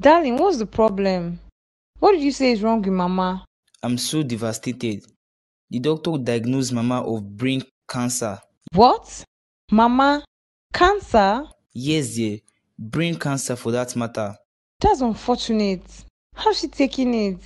Darling, what's the problem? What did you say is wrong with Mama? I'm so devastated. The doctor diagnosed Mama of brain cancer. What? Mama? Cancer? Yes, dear. Brain cancer for that matter. That's unfortunate. How's she taking it?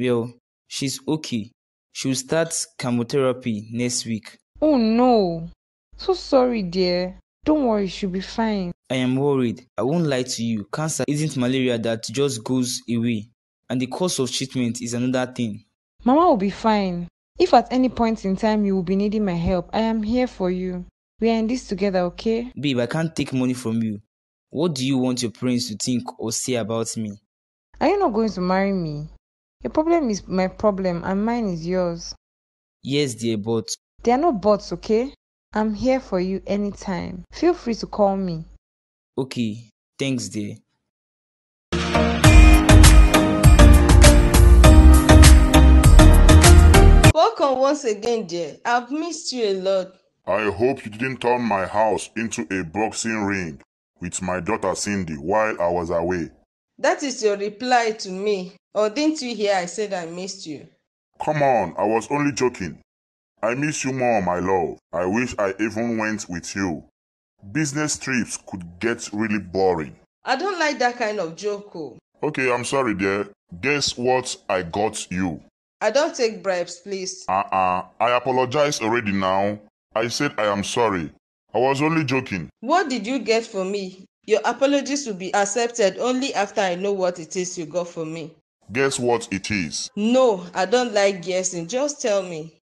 Well, she's okay. She'll start chemotherapy next week. Oh no. So sorry, dear. Don't worry, she'll be fine. I am worried. I won't lie to you. Cancer isn't malaria that just goes away, and the cost of treatment is another thing. Mama will be fine. If at any point in time you will be needing my help, I am here for you. We are in this together, okay? Babe, I can't take money from you. What do you want your parents to think or say about me? Are you not going to marry me? Your problem is my problem and mine is yours. Yes, dear, but. they are no bots, okay? I'm here for you anytime. Feel free to call me. Okay, thanks, dear. Welcome once again, dear. I've missed you a lot. I hope you didn't turn my house into a boxing ring with my daughter Cindy while I was away. That is your reply to me. Or didn't you hear I said I missed you? Come on, I was only joking. I miss you more, my love. I wish I even went with you. Business trips could get really boring. I don't like that kind of joke. Oh. Okay, I'm sorry, dear. Guess what I got you? I don't take bribes, please. Uh-uh. I apologize already now. I said I am sorry. I was only joking. What did you get for me? Your apologies will be accepted only after I know what it is you got for me. Guess what it is? No, I don't like guessing. Just tell me.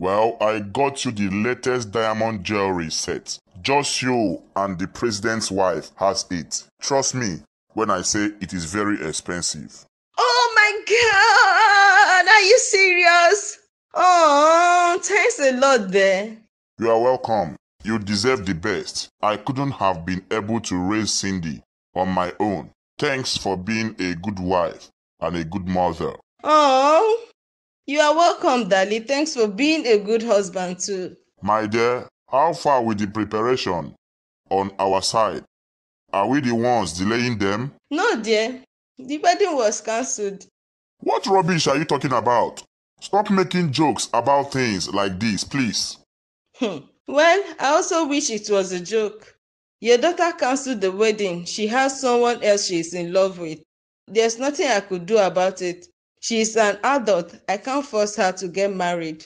Well, I got you the latest diamond jewelry set. Just you and the president's wife has it. Trust me when I say it is very expensive. Oh my god! Are you serious? Oh, thanks a lot there. You are welcome. You deserve the best. I couldn't have been able to raise Cindy on my own. Thanks for being a good wife and a good mother. Oh, you are welcome, Dali. Thanks for being a good husband, too. My dear, how far with the preparation on our side? Are we the ones delaying them? No, dear. The wedding was cancelled. What rubbish are you talking about? Stop making jokes about things like this, please. Hmm. Well, I also wish it was a joke. Your daughter cancelled the wedding. She has someone else she is in love with. There's nothing I could do about it. She is an adult. I can't force her to get married.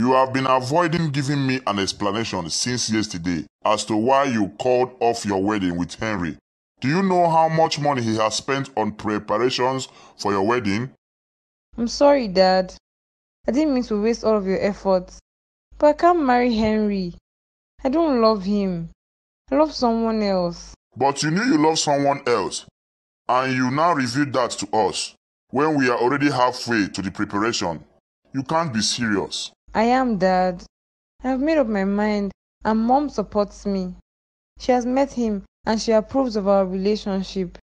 You have been avoiding giving me an explanation since yesterday as to why you called off your wedding with Henry. Do you know how much money he has spent on preparations for your wedding? I'm sorry, Dad. I didn't mean to waste all of your efforts. But I can't marry Henry. I don't love him. I love someone else. But you knew you love someone else. And you now reveal that to us when we are already halfway to the preparation. You can't be serious. I am, Dad. I have made up my mind, and Mom supports me. She has met him and she approves of our relationship.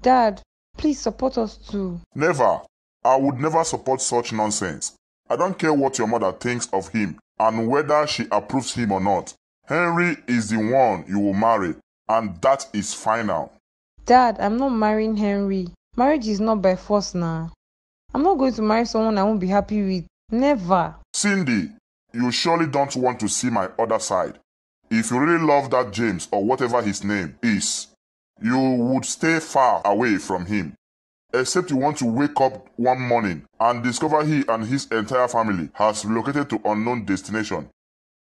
Dad, please support us too. Never. I would never support such nonsense. I don't care what your mother thinks of him and whether she approves him or not. Henry is the one you will marry, and that is final. Dad, I'm not marrying Henry. Marriage is not by force now. I'm not going to marry someone I won't be happy with. Never. Cindy, you surely don't want to see my other side. If you really love that James or whatever his name is, you would stay far away from him except you want to wake up one morning and discover he and his entire family has relocated to unknown destination.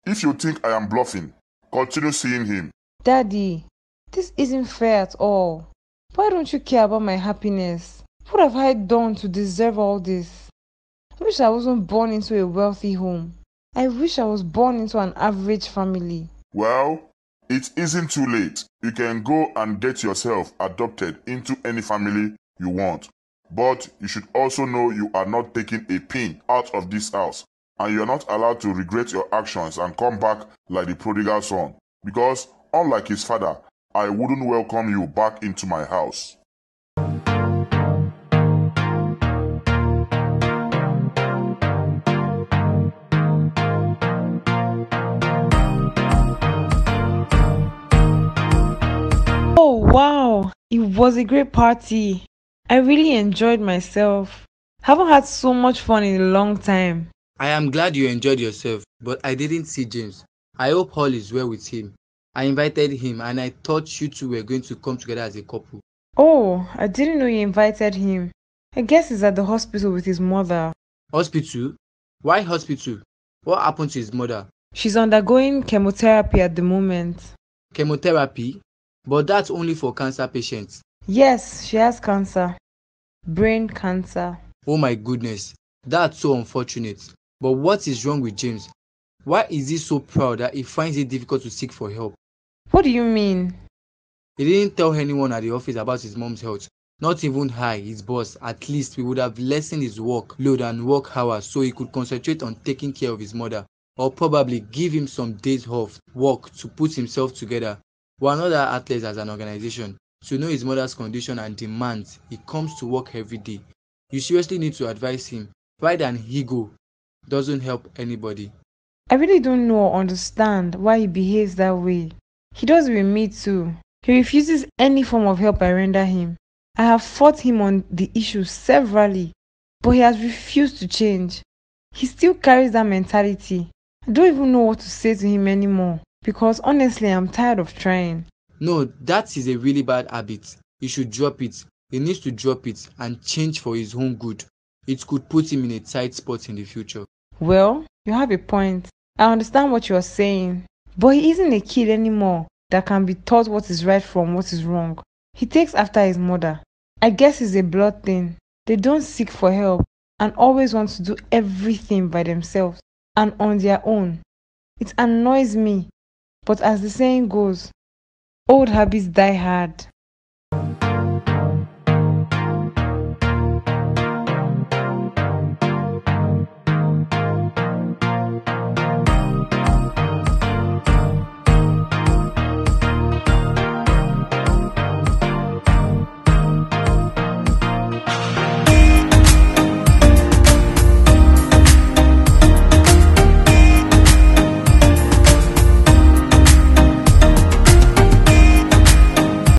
If you think I am bluffing, continue seeing him. Daddy, this isn't fair at all. Why don't you care about my happiness? What have I done to deserve all this? I wish I wasn't born into a wealthy home. I wish I was born into an average family. Well, it isn't too late. You can go and get yourself adopted into any family you want. But you should also know you are not taking a pin out of this house, and you are not allowed to regret your actions and come back like the prodigal son, because unlike his father, I wouldn't welcome you back into my house. Oh wow, it was a great party. I really enjoyed myself. Haven't had so much fun in a long time. I am glad you enjoyed yourself, but I didn't see James. I hope all is well with him. I invited him and I thought you two were going to come together as a couple. Oh, I didn't know you invited him. I guess he's at the hospital with his mother. Hospital? Why hospital? What happened to his mother? She's undergoing chemotherapy at the moment. Chemotherapy? But that's only for cancer patients. Yes, she has cancer. Brain cancer. Oh my goodness, that's so unfortunate. But what is wrong with James? Why is he so proud that he finds it difficult to seek for help? What do you mean? He didn't tell anyone at the office about his mom's health. Not even I, his boss. At least we would have lessened his work load and work hours so he could concentrate on taking care of his mother. Or probably give him some days off work to put himself together. We're not that athletes as an organization to know his mother's condition and demands he comes to work every day. You seriously need to advise him. Pride and ego doesn't help anybody. I really don't know or understand why he behaves that way. He does with me too. He refuses any form of help I render him. I have fought him on the issue severally, but he has refused to change. He still carries that mentality. I don't even know what to say to him anymore because honestly, I'm tired of trying. No, that is a really bad habit. He should drop it. He needs to drop it and change for his own good. It could put him in a tight spot in the future. Well, you have a point. I understand what you are saying, but he isn't a kid anymore that can be taught what is right from what is wrong. He takes after his mother. I guess it's a blood thing. They don't seek for help and always want to do everything by themselves and on their own. It annoys me, but as the saying goes, Old habits die hard.